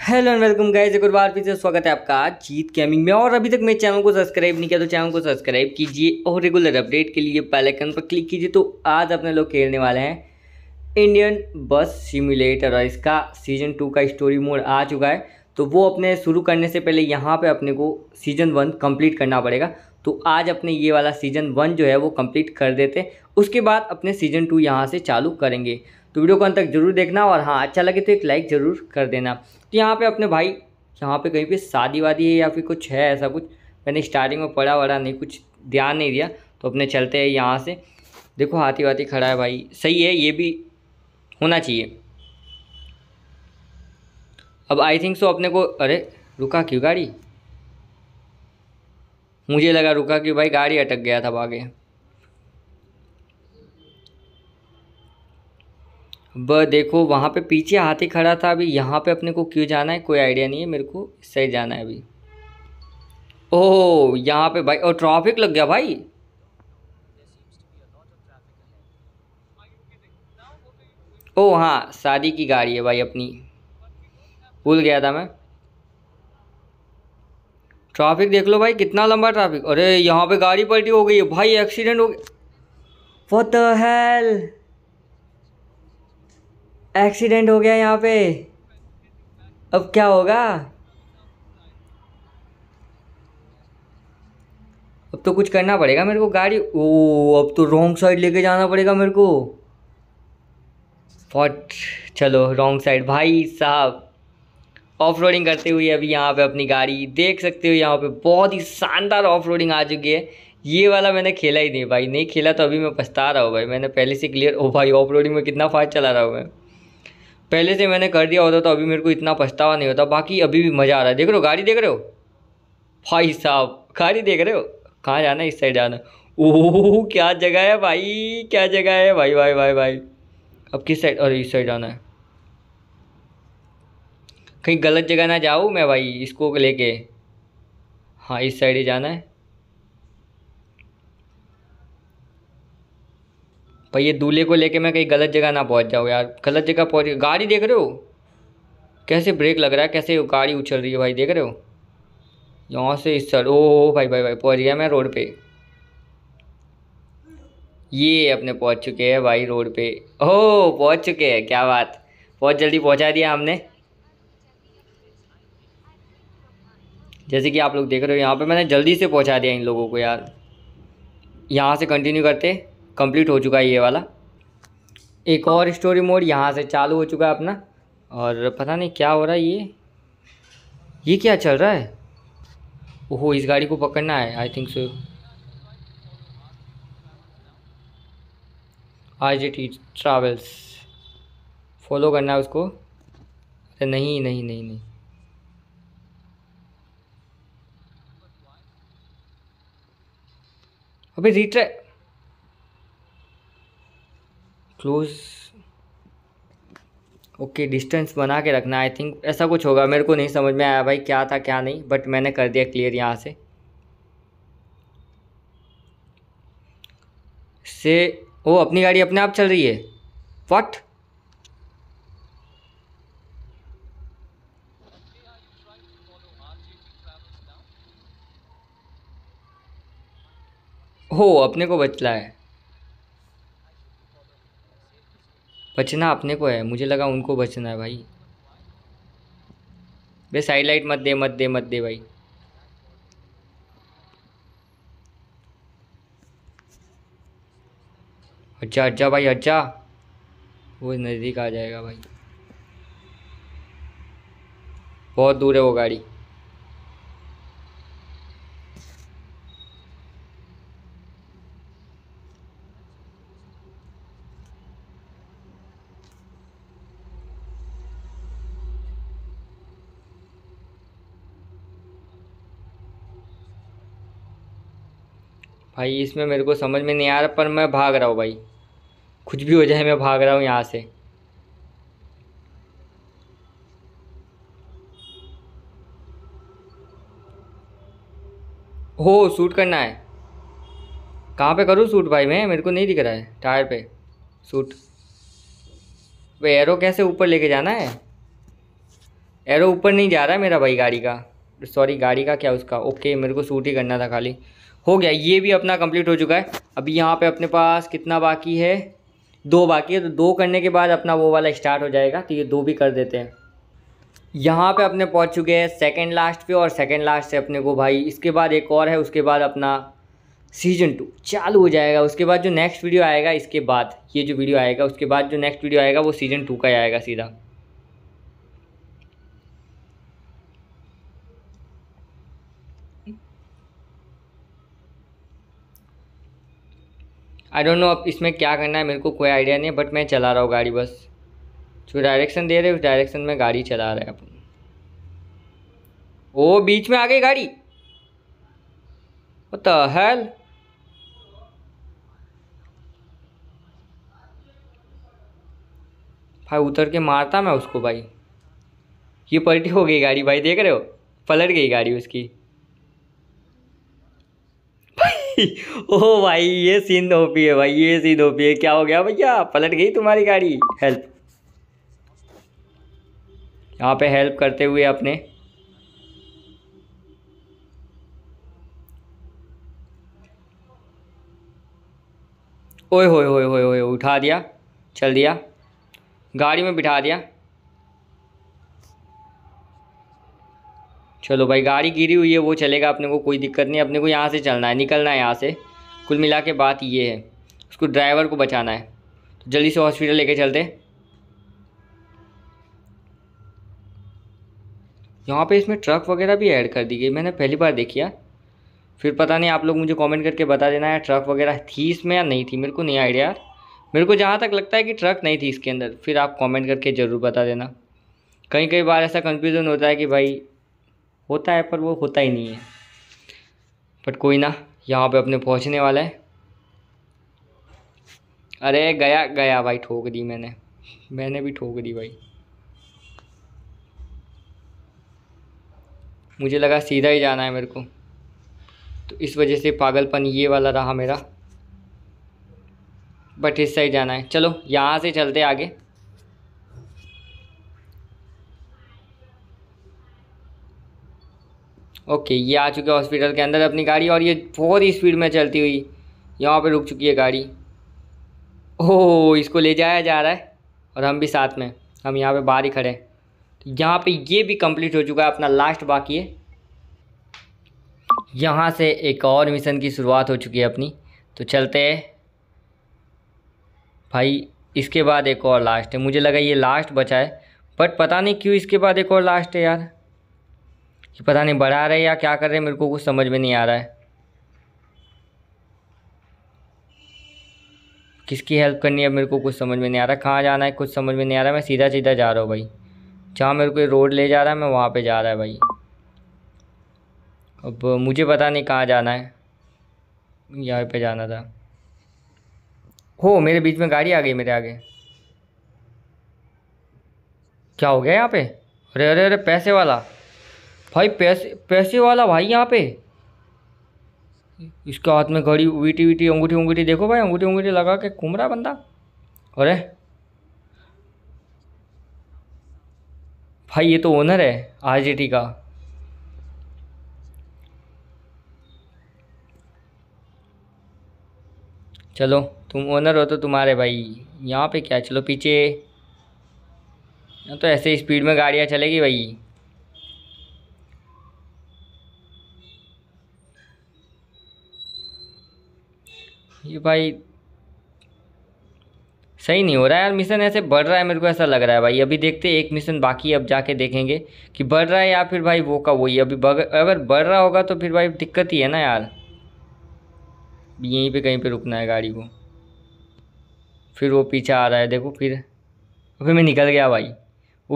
hello and welcome guys एक बार फिर से स्वागत है आपका आज जीत गेमिंग में और अभी तक मेरे चैनल को सब्सक्राइब नहीं किया तो चैनल को सब्सक्राइब कीजिए और रेगुलर अपडेट के लिए पहले आइकन पर क्लिक कीजिए तो आज अपने लोग खेलने वाले हैं इंडियन बस सिमुलेटर और इसका सीजन टू का स्टोरी मोड आ चुका है तो वो अपने शुरू करने से पहले यहाँ पर अपने को सीजन वन कम्प्लीट करना पड़ेगा तो आज अपने ये वाला सीजन वन जो है वो कम्प्लीट कर देते उसके बाद अपने सीजन टू यहाँ से चालू करेंगे तो वीडियो को अंत तक जरूर देखना और हाँ अच्छा लगे तो एक लाइक ज़रूर कर देना तो यहाँ पे अपने भाई यहाँ पे कहीं पे शादी वादी है या फिर कुछ है ऐसा कुछ मैंने स्टार्टिंग में पढ़ा वड़ा नहीं कुछ ध्यान नहीं दिया तो अपने चलते हैं यहाँ से देखो हाथी वाथी खड़ा है भाई सही है ये भी होना चाहिए अब आई थिंक सो अपने को अरे रुका क्यों गाड़ी मुझे लगा रुका कि भाई गाड़ी अटक गया था भागे ब देखो वहाँ पे पीछे हाथी खड़ा था अभी यहाँ पे अपने को क्यों जाना है कोई आइडिया नहीं है मेरे को सही जाना है अभी ओह यहाँ पे भाई और ट्रैफिक लग गया भाई ओ हाँ शादी की गाड़ी है भाई अपनी भूल गया था मैं ट्रैफिक देख लो भाई कितना लंबा ट्रैफिक अरे यहाँ पे गाड़ी पलटी हो गई है भाई एक्सीडेंट हो गया वो तो हेल एक्सीडेंट हो गया यहाँ पे अब क्या होगा अब तो कुछ करना पड़ेगा मेरे को गाड़ी ओ अब तो रॉन्ग साइड लेके जाना पड़ेगा मेरे को फॉट चलो रॉन्ग साइड भाई साहब ऑफ रोडिंग करते हुए अभी यहाँ पे अपनी गाड़ी देख सकते हो यहाँ पे बहुत ही शानदार ऑफ रोडिंग आ चुकी है ये वाला मैंने खेला ही नहीं भाई नहीं खेला तो अभी मैं पछता रहा हूँ भाई मैंने पहले से क्लियर ओ भाई ऑफ रोडिंग में कितना फास्ट चला रहा हूँ मैं पहले से मैंने कर दिया होता तो अभी मेरे को इतना पछतावा नहीं होता बाकी अभी भी मज़ा आ रहा है देख रहे हो गाड़ी देख रहे हो भाई साहब गाड़ी देख रहे हो कहाँ जाना इस साइड जाना ओह क्या जगह है भाई क्या जगह है भाई भाई भाई भाई अब किस साइड और इस साइड जाना है कहीं गलत जगह ना जाऊँ मैं भाई इसको लेके हाँ इस साइड ही जाना है भाई ये दूल्हे को लेके मैं कहीं गलत जगह ना पहुंच जाऊँ यार गलत जगह पहुंच गाड़ी देख रहे हो कैसे ब्रेक लग रहा है कैसे गाड़ी उछल रही है भाई देख रहे हो यहाँ से इस साइड ओ भाई भाई भाई पहुँच गया मैं रोड पे ये अपने पहुँच चुके हैं भाई रोड पे ओ पहुँच चुके हैं क्या बात बहुत जल्दी पहुँचा दिया हमने जैसे कि आप लोग देख रहे हो यहाँ पे मैंने जल्दी से पहुँचा दिया इन लोगों को यार यहाँ से कंटिन्यू करते कंप्लीट हो चुका है ये वाला एक और स्टोरी मोड यहाँ से चालू हो चुका है अपना और पता नहीं क्या हो रहा है ये ये क्या चल रहा है ओहो इस गाड़ी को पकड़ना है I think so R J T travels follow करना है उसको अरे नहीं नहीं नहीं नहीं अभी रिट्रैक क्लोज ओके डिस्टेंस बना के रखना आई थिंक ऐसा कुछ होगा मेरे को नहीं समझ में आया भाई क्या था क्या नहीं बट मैंने कर दिया क्लियर यहाँ से से ओ अपनी गाड़ी अपने आप चल रही है वट हो अपने को बचला है बचना अपने को है मुझे लगा उनको बचना है भाई बे साइड लाइट मत दे मत दे मत दे भाई अच्छा अच्छा भाई अच्छा वो नज़दीक आ जाएगा भाई बहुत दूर है वो गाड़ी भाई इसमें मेरे को समझ में नहीं आ रहा पर मैं भाग रहा हूँ भाई कुछ भी हो जाए मैं भाग रहा हूँ यहाँ से हो सूट करना है कहाँ पे करूँ सूट भाई मैं मेरे को नहीं दिख रहा है टायर पे सूट वे एरो कैसे ऊपर लेके जाना है एरो ऊपर नहीं जा रहा है मेरा भाई गाड़ी का सॉरी गाड़ी का क्या उसका ओके मेरे को सूट ही करना था खाली हो गया ये भी अपना कंप्लीट हो चुका है अभी यहाँ पे अपने पास कितना बाकी है दो बाकी है तो दो करने के बाद अपना वो वाला स्टार्ट हो जाएगा तो ये दो भी कर देते हैं यहाँ पे अपने पहुँच चुके हैं सेकेंड लास्ट पे और सेकेंड लास्ट से अपने को भाई इसके बाद एक और है उसके बाद अपना सीजन टू चालू हो जाएगा उसके बाद जो नेक्स्ट वीडियो आएगा इसके बाद ये जो वीडियो आएगा उसके बाद जो नेक्स्ट वीडियो आएगा वो सीजन टू का आएगा सीधा आई डोंट नो अब इसमें क्या करना है मेरे को कोई आइडिया नहीं है बट मैं चला रहा हूँ गाड़ी बस जो डायरेक्शन दे रहे उस डायरेक्शन में गाड़ी चला रहे अपन ओ बीच में आ गई गाड़ी वो तो हेल भाई उतर के मारता मैं उसको भाई ये पलटी हो गई गाड़ी भाई देख रहे हो पलट गई गाड़ी उसकी ओ भाई ये सीन ओपी तो है भाई ये सीन ओपी है क्या हो गया भैया पलट गई तुम्हारी गाड़ी हेल्प यहाँ पे हेल्प करते हुए अपने ओए होए होए होए होए उठा दिया चल दिया गाड़ी में बिठा दिया चलो भाई गाड़ी गिरी हुई है वो चलेगा अपने को कोई दिक्कत नहीं अपने को यहाँ से चलना है निकलना है यहाँ से कुल मिला के बात ये है उसको ड्राइवर को बचाना है तो जल्दी से हॉस्पिटल लेके चलते यहाँ पे इसमें ट्रक वगैरह भी ऐड कर दी गई मैंने पहली बार देखी है फिर पता नहीं आप लोग मुझे कॉमेंट करके बता देना है ट्रक वगैरह थी इसमें या नहीं थी मेरे को नहीं आइडिया यार मेरे को जहाँ तक लगता है कि ट्रक नहीं थी इसके अंदर फिर आप कॉमेंट करके ज़रूर बता देना कहीं कई बार ऐसा कन्फ्यूज़न होता है कि भाई होता है पर वो होता ही नहीं है बट कोई ना यहाँ पे अपने पहुँचने वाला है अरे गया गया भाई ठोक दी मैंने मैंने भी ठोक दी भाई मुझे लगा सीधा ही जाना है मेरे को तो इस वजह से पागलपन ये वाला रहा मेरा बट इस साइड जाना है चलो यहाँ से चलते आगे ओके ये आ चुके हॉस्पिटल के अंदर अपनी गाड़ी और ये बहुत ही स्पीड में चलती हुई यहाँ पे रुक चुकी है गाड़ी ओह इसको ले जाया जा रहा है और हम भी साथ में हम यहाँ पे बाहर ही खड़े हैं तो यहाँ पे ये भी कंप्लीट हो चुका है अपना लास्ट बाकी है यहाँ से एक और मिशन की शुरुआत हो चुकी है अपनी तो चलते हैं भाई इसके बाद एक और लास्ट है मुझे लगा ये लास्ट बचा है बट पता नहीं क्यों इसके बाद एक और लास्ट है यार कि पता नहीं बढ़ा रहे या क्या कर रहे हैं मेरे को कुछ समझ में नहीं आ रहा है किसकी हेल्प करनी है मेरे को कुछ समझ में नहीं आ रहा कहाँ जाना है कुछ समझ में नहीं आ रहा मैं सीधा सीधा जा रहा हूँ भाई जहाँ मेरे को रोड ले जा रहा है मैं वहाँ पे जा रहा है भाई अब मुझे पता नहीं कहाँ जाना है यहाँ पे जाना था हो मेरे बीच में गाड़ी आ गई मेरे आगे क्या हो गया यहाँ पे अरे अरे अरे पैसे वाला भाई पैसे पैसे वाला भाई यहाँ पे इसके हाथ में घड़ी वीटी वीटी अंगूठी अंगूठी देखो भाई अंगूठी अंगूठी लगा के घूम रहा बंदा अरे भाई ये तो ओनर है आरजेटी का चलो तुम ओनर हो तो तुम्हारे भाई यहाँ पे क्या चलो पीछे तो ऐसे स्पीड में गाड़ियाँ चलेगी भाई ये भाई सही नहीं हो रहा है यार मिशन ऐसे बढ़ रहा है मेरे को ऐसा लग रहा है भाई अभी देखते एक मिशन बाकी अब जाके देखेंगे कि बढ़ रहा है या फिर भाई वो का वही अभी अगर बढ़ रहा होगा तो फिर भाई दिक्कत ही है ना यार यहीं पे कहीं पे रुकना है गाड़ी को फिर वो पीछे आ रहा है देखो फिर फिर मैं निकल गया भाई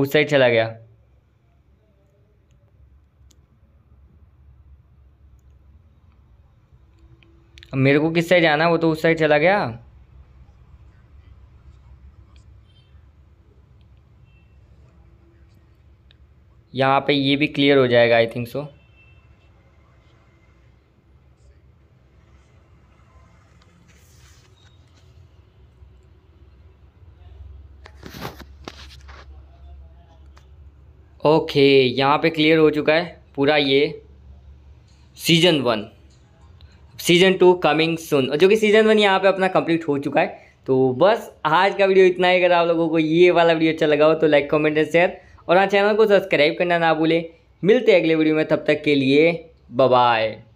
उस साइड चला गया अब मेरे को किस साइड जाना है वो तो उस साइड चला गया यहाँ पे ये भी क्लियर हो जाएगा आई थिंक सो ओके यहाँ पे क्लियर हो चुका है पूरा ये season one season two coming soon जो कि सीज़न वन यहाँ पे अपना कंप्लीट हो चुका है तो बस आज का वीडियो इतना ही अगर आप लोगों को ये वाला वीडियो अच्छा लगा हो तो लाइक कमेंट एंड शेयर और हाँ चैनल को सब्सक्राइब करना ना भूलें मिलते हैं अगले वीडियो में तब तक के लिए बाय